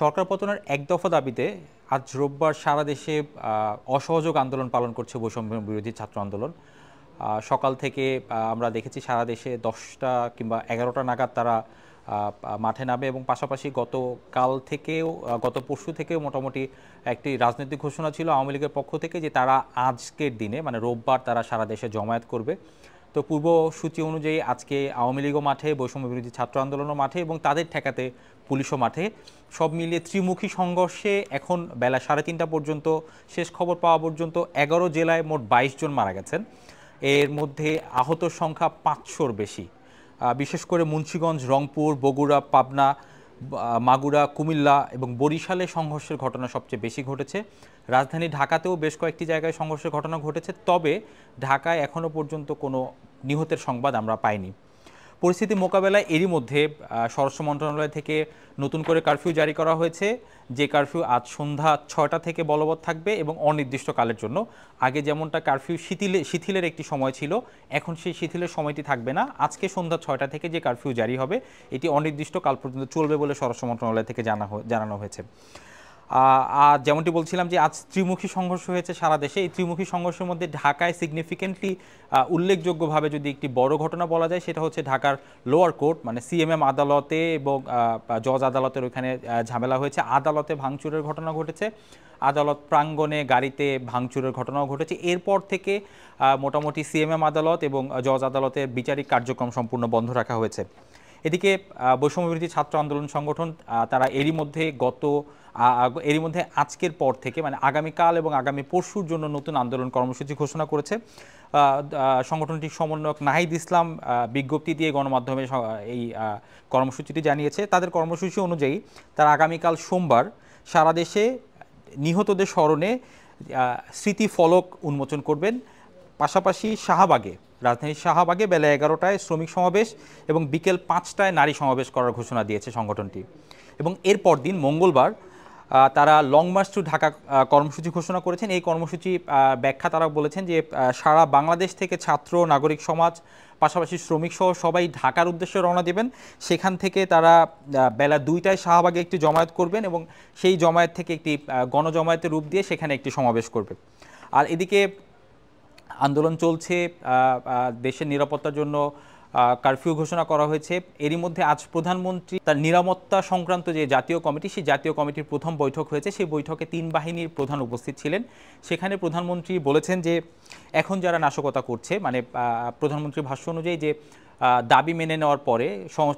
সরকার পতনের এক দফা দাবিতে আজ রোববার সারা দেশে অসহযোগ আন্দোলন পালন করছে বৈষম্য বিরোধী ছাত্র আন্দোলন সকাল থেকে আমরা দেখেছি সারা দেশে দশটা কিংবা এগারোটা নাগাদ তারা মাঠে নামে এবং পাশাপাশি গতকাল থেকেও গত পরশু থেকেও মোটামুটি একটি রাজনৈতিক ঘোষণা ছিল আওয়ামী লীগের পক্ষ থেকে যে তারা আজকের দিনে মানে রোববার তারা সারা দেশে জমায়েত করবে তো পূর্ব সূচি অনুযায়ী আজকে আওয়ামী লীগও মাঠে বৈষম্য বিরোধী ছাত্র আন্দোলনও মাঠে এবং তাদের ঠেকাতে পুলিশও মাঠে সব মিলিয়ে ত্রিমুখী সংঘর্ষে এখন বেলা সাড়ে তিনটা পর্যন্ত শেষ খবর পাওয়া পর্যন্ত এগারো জেলায় মোট বাইশ জন মারা গেছেন এর মধ্যে আহত সংখ্যা পাঁচশোর বেশি বিশেষ করে মুন্সীগঞ্জ রংপুর বগুড়া পাবনা মাগুরা কুমিল্লা এবং বরিশালে সংঘর্ষের ঘটনা সবচেয়ে বেশি ঘটেছে রাজধানী ঢাকাতেও বেশ কয়েকটি জায়গায় সংঘর্ষের ঘটনা ঘটেছে তবে ঢাকায় এখনও পর্যন্ত কোনো নিহতের সংবাদ আমরা পাইনি পরিস্থিতি মোকাবেলায় এরই মধ্যে স্বরাষ্ট্র মন্ত্রণালয় থেকে নতুন করে কারফিউ জারি করা হয়েছে যে কারফিউ আজ সন্ধ্যা ছয়টা থেকে বলবৎ থাকবে এবং অনির্দিষ্টকালের জন্য আগে যেমনটা কারফিউ শিথিলে শিথিলের একটি সময় ছিল এখন সেই শিথিলের সময়টি থাকবে না আজকে সন্ধ্যা ছয়টা থেকে যে কারফিউ জারি হবে এটি অনির্দিষ্টকাল পর্যন্ত চলবে বলে স্বরাষ্ট্র মন্ত্রণালয় থেকে জানা জানানো হয়েছে আর যেমনটি বলছিলাম যে আজ ত্রিমুখী সংঘর্ষ হয়েছে সারা দেশে এই ত্রিমুখী সংঘর্ষের মধ্যে ঢাকায় সিগনিফিকেন্টলি উল্লেখযোগ্যভাবে যদি একটি বড় ঘটনা বলা যায় সেটা হচ্ছে ঢাকার লোয়ার কোর্ট মানে সিএমএম আদালতে এবং জজ আদালতের ওইখানে ঝামেলা হয়েছে আদালতে ভাঙচুরের ঘটনা ঘটেছে আদালত প্রাঙ্গণে গাড়িতে ভাঙচুরের ঘটনাও ঘটেছে এরপর থেকে মোটামুটি সিএমএম আদালত এবং জজ আদালতের বিচারিক কার্যক্রম সম্পূর্ণ বন্ধ রাখা হয়েছে এদিকে বৈষম্যবিরোধী ছাত্র আন্দোলন সংগঠন তারা এরই মধ্যে গত এরই মধ্যে আজকের পর থেকে মানে আগামীকাল এবং আগামী পরশুর জন্য নতুন আন্দোলন কর্মসূচি ঘোষণা করেছে সংগঠনটির সমন্বয়ক নাহিদ ইসলাম বিজ্ঞপ্তি দিয়ে গণমাধ্যমে এই কর্মসূচিটি জানিয়েছে তাদের কর্মসূচি অনুযায়ী তারা আগামীকাল সোমবার সারা দেশে নিহতদের স্মরণে স্মৃতিফলক উন্মোচন করবেন পাশাপাশি শাহবাগে রাজধানীর শাহবাগে বেলা এগারোটায় শ্রমিক সমাবেশ এবং বিকেল পাঁচটায় নারী সমাবেশ করার ঘোষণা দিয়েছে সংগঠনটি এবং এরপর দিন মঙ্গলবার তারা লং মার্চ টু ঢাকা কর্মসূচি ঘোষণা করেছেন এই কর্মসূচি ব্যাখ্যা তারা বলেছেন যে সারা বাংলাদেশ থেকে ছাত্র নাগরিক সমাজ পাশাপাশি শ্রমিক সহ সবাই ঢাকার উদ্দেশ্যে রওনা দেবেন সেখান থেকে তারা বেলা দুইটায় শাহবাগে একটি জমায়েত করবেন এবং সেই জমায়েত থেকে একটি গণজমায়েতের রূপ দিয়ে সেখানে একটি সমাবেশ করবে আর এদিকে আন্দোলন চলছে দেশের নিরাপত্তার জন্য কারফিউ ঘোষণা করা হয়েছে এরই মধ্যে আজ প্রধানমন্ত্রী তার নিরাপত্তা সংক্রান্ত যে জাতীয় কমিটি সেই জাতীয় কমিটির প্রথম বৈঠক হয়েছে সেই বৈঠকে তিন বাহিনীর প্রধান উপস্থিত ছিলেন সেখানে প্রধানমন্ত্রী বলেছেন যে এখন যারা নাশকতা করছে মানে প্রধানমন্ত্রীর ভাষ্য অনুযায়ী যে দাবি মেনে নেওয়ার পরে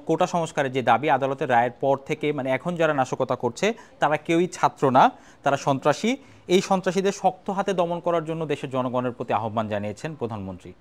কোটা সংস্কারের যে দাবি আদালতের রায়ের পর থেকে মানে এখন যারা নাশকতা করছে তারা কেউই ছাত্র না তারা সন্ত্রাসী এই সন্ত্রাসীদের শক্ত হাতে দমন করার জন্য দেশের জনগণের প্রতি আহ্বান জানিয়েছেন প্রধানমন্ত্রী